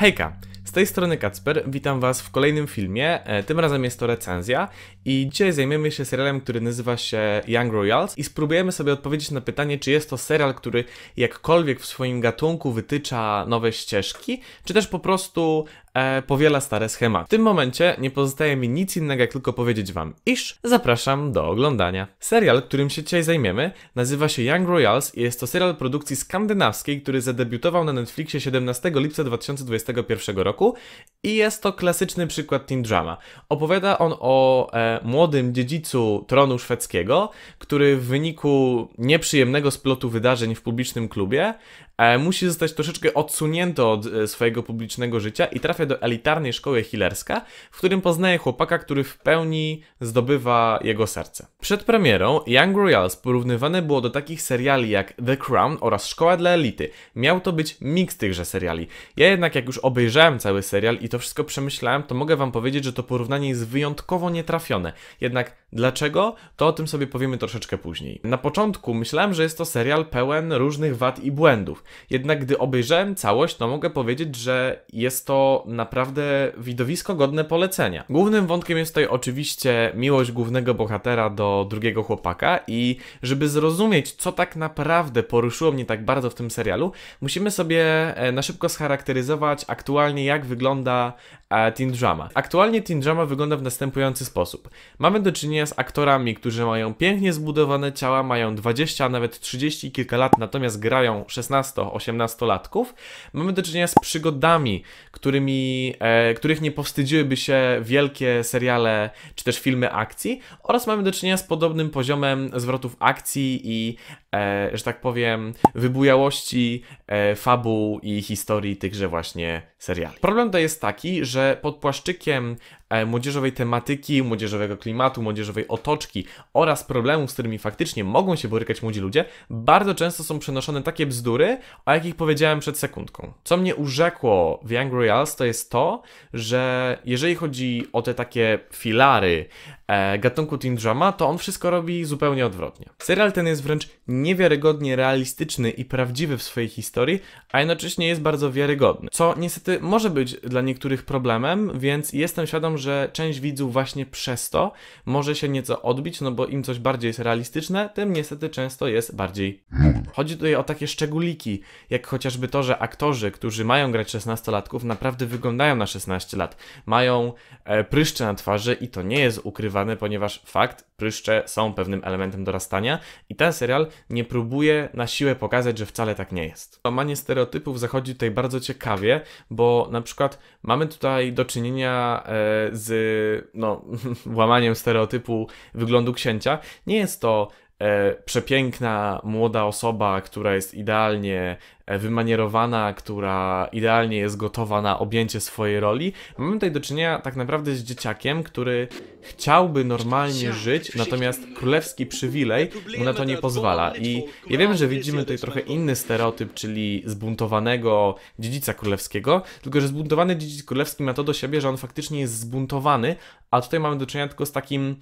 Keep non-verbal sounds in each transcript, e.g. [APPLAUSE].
Hejka, z tej strony Kacper, witam Was w kolejnym filmie, e, tym razem jest to recenzja i dzisiaj zajmiemy się serialem, który nazywa się Young Royals i spróbujemy sobie odpowiedzieć na pytanie, czy jest to serial, który jakkolwiek w swoim gatunku wytycza nowe ścieżki, czy też po prostu e, powiela stare schematy. W tym momencie nie pozostaje mi nic innego, jak tylko powiedzieć wam, iż zapraszam do oglądania. Serial, którym się dzisiaj zajmiemy, nazywa się Young Royals i jest to serial produkcji skandynawskiej, który zadebiutował na Netflixie 17 lipca 2021 roku i jest to klasyczny przykład teen drama. Opowiada on o e, młodym dziedzicu tronu szwedzkiego, który w wyniku nieprzyjemnego splotu wydarzeń w publicznym klubie E, musi zostać troszeczkę odsunięty od e, swojego publicznego życia i trafia do elitarnej szkoły healerska, w którym poznaje chłopaka, który w pełni zdobywa jego serce. Przed premierą Young Royals porównywane było do takich seriali jak The Crown oraz Szkoła dla Elity. Miał to być miks tychże seriali. Ja jednak jak już obejrzałem cały serial i to wszystko przemyślałem, to mogę wam powiedzieć, że to porównanie jest wyjątkowo nietrafione. Jednak Dlaczego? To o tym sobie powiemy troszeczkę później. Na początku myślałem, że jest to serial pełen różnych wad i błędów. Jednak gdy obejrzałem całość, to mogę powiedzieć, że jest to naprawdę widowisko godne polecenia. Głównym wątkiem jest tutaj oczywiście miłość głównego bohatera do drugiego chłopaka i żeby zrozumieć, co tak naprawdę poruszyło mnie tak bardzo w tym serialu, musimy sobie e, na szybko scharakteryzować aktualnie, jak wygląda e, teen drama. Aktualnie teen drama wygląda w następujący sposób. Mamy do czynienia czynienia z aktorami, którzy mają pięknie zbudowane ciała, mają 20, a nawet 30 kilka lat, natomiast grają 16-18 latków. Mamy do czynienia z przygodami, którymi, e, których nie powstydziłyby się wielkie seriale czy też filmy akcji, oraz mamy do czynienia z podobnym poziomem zwrotów akcji i, e, że tak powiem, wybujałości e, fabuł i historii tychże właśnie seriali. Problem to jest taki, że pod płaszczykiem E, młodzieżowej tematyki, młodzieżowego klimatu, młodzieżowej otoczki oraz problemów, z którymi faktycznie mogą się borykać młodzi ludzie, bardzo często są przenoszone takie bzdury, o jakich powiedziałem przed sekundką. Co mnie urzekło w Young Royals to jest to, że jeżeli chodzi o te takie filary E, gatunku teen drama, to on wszystko robi zupełnie odwrotnie. Serial ten jest wręcz niewiarygodnie realistyczny i prawdziwy w swojej historii, a jednocześnie jest bardzo wiarygodny, co niestety może być dla niektórych problemem, więc jestem świadom, że część widzów właśnie przez to może się nieco odbić, no bo im coś bardziej jest realistyczne, tym niestety często jest bardziej Chodzi tutaj o takie szczególiki, jak chociażby to, że aktorzy, którzy mają grać 16-latków, naprawdę wyglądają na 16 lat, mają e, pryszcze na twarzy i to nie jest ukrywane ponieważ fakt, pryszcze są pewnym elementem dorastania i ten serial nie próbuje na siłę pokazać, że wcale tak nie jest. Łamanie stereotypów zachodzi tutaj bardzo ciekawie, bo na przykład mamy tutaj do czynienia e, z no, [LAUGHS] łamaniem stereotypu wyglądu księcia. Nie jest to E, przepiękna młoda osoba, która jest idealnie e, wymanierowana, która idealnie jest gotowa na objęcie swojej roli. Mamy tutaj do czynienia tak naprawdę z dzieciakiem, który chciałby normalnie żyć, natomiast królewski przywilej mu na to nie pozwala. I ja wiem, że widzimy tutaj trochę inny stereotyp, czyli zbuntowanego dziedzica królewskiego, tylko że zbuntowany dziedzic królewski ma to do siebie, że on faktycznie jest zbuntowany, a tutaj mamy do czynienia tylko z takim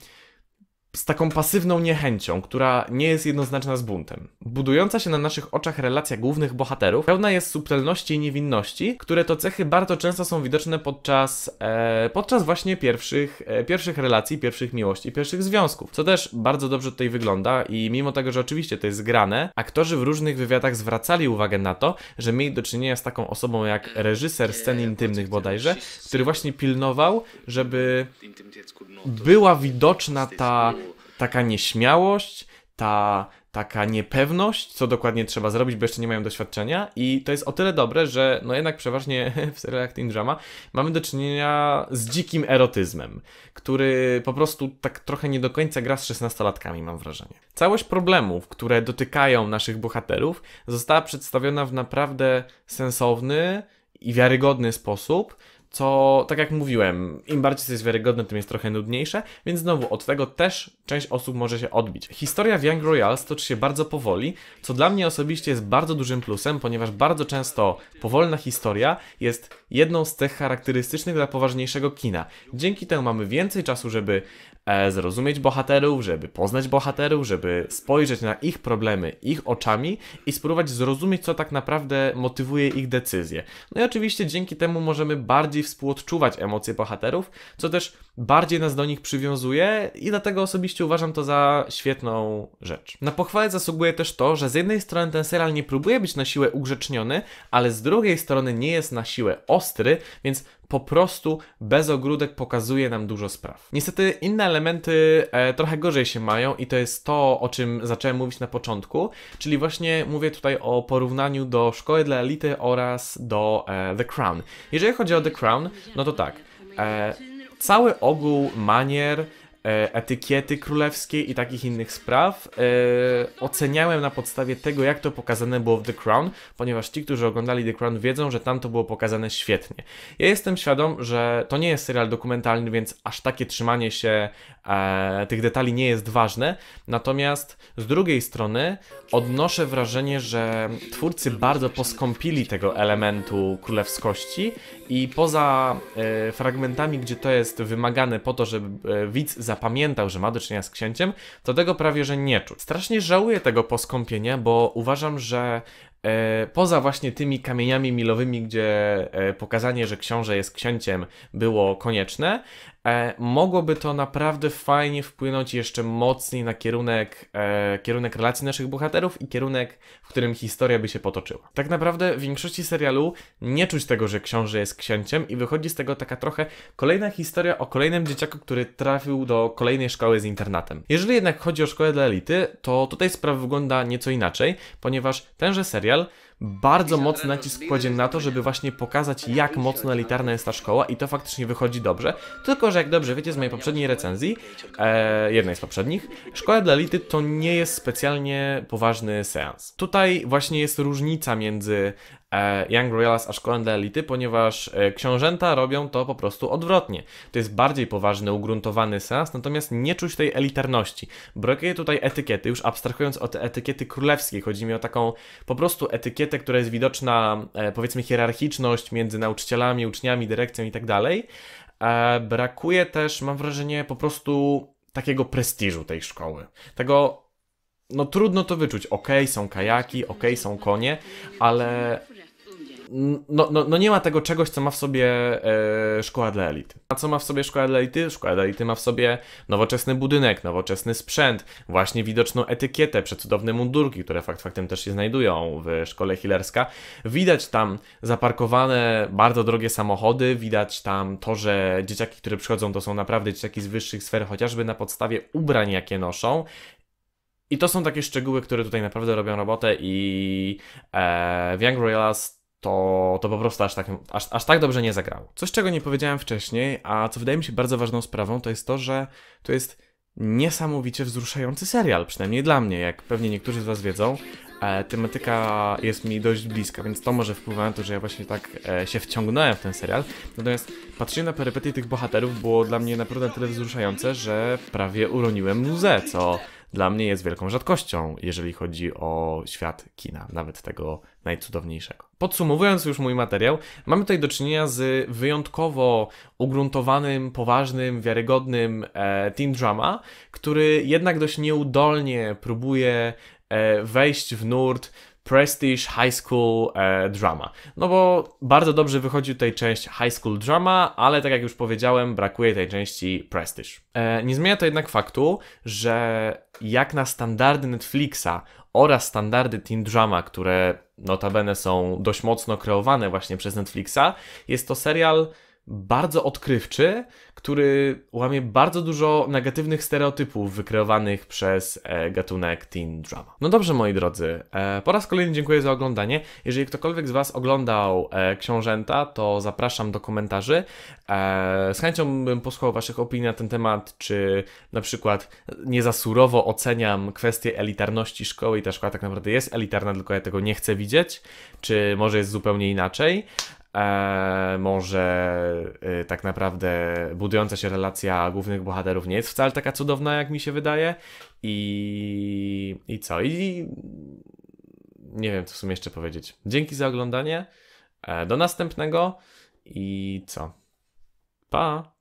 z taką pasywną niechęcią, która nie jest jednoznaczna z buntem. Budująca się na naszych oczach relacja głównych bohaterów pełna jest subtelności i niewinności, które to cechy bardzo często są widoczne podczas, e, podczas właśnie pierwszych, e, pierwszych relacji, pierwszych miłości, pierwszych związków. Co też bardzo dobrze tutaj wygląda i mimo tego, że oczywiście to jest grane, aktorzy w różnych wywiadach zwracali uwagę na to, że mieli do czynienia z taką osobą jak reżyser scen intymnych bodajże, który właśnie pilnował, żeby no, była widoczna ta taka nieśmiałość, ta taka niepewność, co dokładnie trzeba zrobić, bo jeszcze nie mają doświadczenia i to jest o tyle dobre, że no jednak przeważnie [LAUGHS] w serialach Teen Drama mamy do czynienia z dzikim erotyzmem, który po prostu tak trochę nie do końca gra z 16 16-latkami, mam wrażenie. Całość problemów, które dotykają naszych bohaterów została przedstawiona w naprawdę sensowny i wiarygodny sposób, co, tak jak mówiłem, im bardziej jest wiarygodne, tym jest trochę nudniejsze, więc znowu od tego też część osób może się odbić. Historia w Young Royals toczy się bardzo powoli, co dla mnie osobiście jest bardzo dużym plusem, ponieważ bardzo często powolna historia jest jedną z cech charakterystycznych dla poważniejszego kina. Dzięki temu mamy więcej czasu, żeby E, zrozumieć bohaterów, żeby poznać bohaterów, żeby spojrzeć na ich problemy ich oczami i spróbować zrozumieć, co tak naprawdę motywuje ich decyzje. No i oczywiście dzięki temu możemy bardziej współodczuwać emocje bohaterów, co też bardziej nas do nich przywiązuje i dlatego osobiście uważam to za świetną rzecz. Na pochwałę zasługuje też to, że z jednej strony ten serial nie próbuje być na siłę ugrzeczniony, ale z drugiej strony nie jest na siłę ostry, więc po prostu bez ogródek pokazuje nam dużo spraw. Niestety inne elementy e, trochę gorzej się mają i to jest to, o czym zacząłem mówić na początku, czyli właśnie mówię tutaj o porównaniu do Szkoły dla Elity oraz do e, The Crown. Jeżeli chodzi o The Crown, no to tak, e, cały ogół manier, E, etykiety królewskiej i takich innych spraw e, oceniałem na podstawie tego, jak to pokazane było w The Crown, ponieważ ci, którzy oglądali The Crown wiedzą, że tam to było pokazane świetnie. Ja jestem świadom, że to nie jest serial dokumentalny, więc aż takie trzymanie się e, tych detali nie jest ważne, natomiast z drugiej strony odnoszę wrażenie, że twórcy bardzo poskąpili tego elementu królewskości i poza fragmentami, gdzie to jest wymagane po to, żeby widz za zapamiętał, że ma do czynienia z księciem, to tego prawie, że nie czuł. Strasznie żałuję tego poskąpienia, bo uważam, że e, poza właśnie tymi kamieniami milowymi, gdzie e, pokazanie, że książę jest księciem było konieczne, E, mogłoby to naprawdę fajnie wpłynąć jeszcze mocniej na kierunek, e, kierunek relacji naszych bohaterów i kierunek, w którym historia by się potoczyła. Tak naprawdę w większości serialu nie czuć tego, że książę jest księciem i wychodzi z tego taka trochę kolejna historia o kolejnym dzieciaku, który trafił do kolejnej szkoły z internatem. Jeżeli jednak chodzi o szkołę dla elity, to tutaj sprawa wygląda nieco inaczej, ponieważ tenże serial bardzo mocny nacisk kładzie na to, żeby właśnie pokazać jak mocno tak. elitarna jest ta szkoła i to faktycznie wychodzi dobrze. Tylko, że jak dobrze wiecie z mojej poprzedniej recenzji, e, jednej z poprzednich, Szkoła dla Elity to nie jest specjalnie poważny seans. Tutaj właśnie jest różnica między E, Young Royals a szkołę dla elity, ponieważ e, książęta robią to po prostu odwrotnie. To jest bardziej poważny, ugruntowany seans, natomiast nie czuć tej elitarności. Brakuje tutaj etykiety, już abstrahując od etykiety królewskiej, chodzi mi o taką po prostu etykietę, która jest widoczna, e, powiedzmy, hierarchiczność między nauczycielami, uczniami, dyrekcją i tak dalej. Brakuje też, mam wrażenie, po prostu takiego prestiżu tej szkoły. Tego no trudno to wyczuć. Okej, okay, są kajaki, okej, okay, są konie, ale no, no, no nie ma tego czegoś, co ma w sobie e, szkoła dla elity. A co ma w sobie szkoła dla elity? Szkoła dla elity ma w sobie nowoczesny budynek, nowoczesny sprzęt, właśnie widoczną etykietę, przecudowne mundurki, które fakt faktem też się znajdują w szkole Hillerska. Widać tam zaparkowane bardzo drogie samochody, widać tam to, że dzieciaki, które przychodzą, to są naprawdę dzieciaki z wyższych sfer, chociażby na podstawie ubrań, jakie noszą. I to są takie szczegóły, które tutaj naprawdę robią robotę i e, w Young Royals to, to po prostu aż tak, aż, aż tak dobrze nie zagrało. Coś, czego nie powiedziałem wcześniej, a co wydaje mi się bardzo ważną sprawą, to jest to, że to jest niesamowicie wzruszający serial, przynajmniej dla mnie, jak pewnie niektórzy z Was wiedzą. E, tematyka jest mi dość bliska, więc to może wpływa na to, że ja właśnie tak e, się wciągnąłem w ten serial. Natomiast patrzenie na perypetie tych bohaterów było dla mnie naprawdę tyle wzruszające, że prawie uroniłem łzę, co dla mnie jest wielką rzadkością, jeżeli chodzi o świat kina, nawet tego najcudowniejszego. Podsumowując już mój materiał, mamy tutaj do czynienia z wyjątkowo ugruntowanym, poważnym, wiarygodnym e, teen drama, który jednak dość nieudolnie próbuje e, wejść w nurt Prestige High School e, Drama. No bo bardzo dobrze wychodzi tutaj część High School Drama, ale tak jak już powiedziałem, brakuje tej części Prestige. E, nie zmienia to jednak faktu, że jak na standardy Netflixa oraz standardy teen drama, które notabene są dość mocno kreowane właśnie przez Netflixa, jest to serial bardzo odkrywczy, który łamie bardzo dużo negatywnych stereotypów wykreowanych przez e, gatunek teen drama. No dobrze, moi drodzy, e, po raz kolejny dziękuję za oglądanie. Jeżeli ktokolwiek z Was oglądał e, Książęta, to zapraszam do komentarzy. E, z chęcią bym posłuchał Waszych opinii na ten temat, czy na przykład nie za surowo oceniam kwestię elitarności szkoły i ta szkoła tak naprawdę jest elitarna, tylko ja tego nie chcę widzieć, czy może jest zupełnie inaczej. E, może e, tak naprawdę budująca się relacja głównych bohaterów nie jest wcale taka cudowna, jak mi się wydaje. I, i co? I nie wiem, co w sumie jeszcze powiedzieć. Dzięki za oglądanie. E, do następnego i co? Pa!